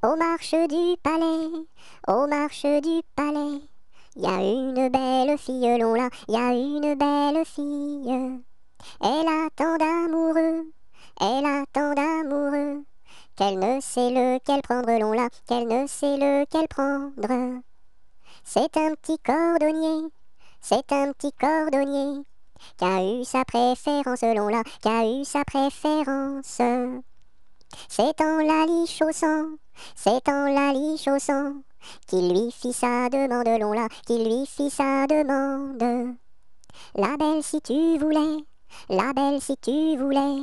Aux marches du palais, aux marches du palais, y a une belle fille, l'on là, y a une belle fille. Elle a tant d'amoureux, elle a tant d'amoureux, qu'elle ne sait lequel prendre, l'on là, qu'elle ne sait lequel prendre. C'est un petit cordonnier, c'est un petit cordonnier, qui a eu sa préférence, l'on l'a, qui a eu sa préférence. C'est en la liche au sang, c'est en la liche au sang, qu'il lui fit sa demande, l'on l'a, qu'il lui fit sa demande. La belle si tu voulais, la belle si tu voulais,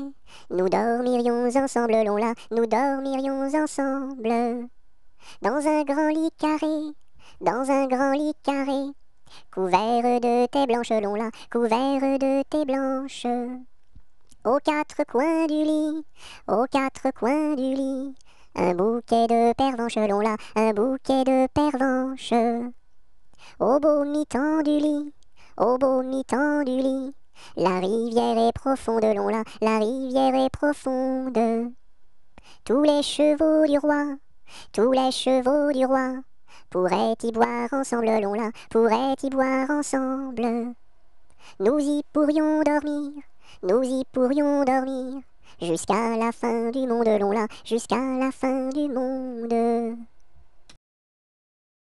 nous dormirions ensemble, l'on l'a, nous dormirions ensemble. Dans un grand lit carré, dans un grand lit carré, couvert de tes blanches, l'on l'a, couvert de tes blanches aux quatre coins du lit, aux quatre coins du lit. Un bouquet de pervenche l'on là, un bouquet de pervenche. Au beau mi du lit, au beau mi du lit. La rivière est profonde l'on là, la rivière est profonde. Tous les chevaux du roi, tous les chevaux du roi. Pourraient y boire ensemble l'on là, pourraient y boire ensemble. Nous y pourrions dormir, nous y pourrions dormir. Jusqu'à la fin du monde, l'on l'a, jusqu'à la fin du monde.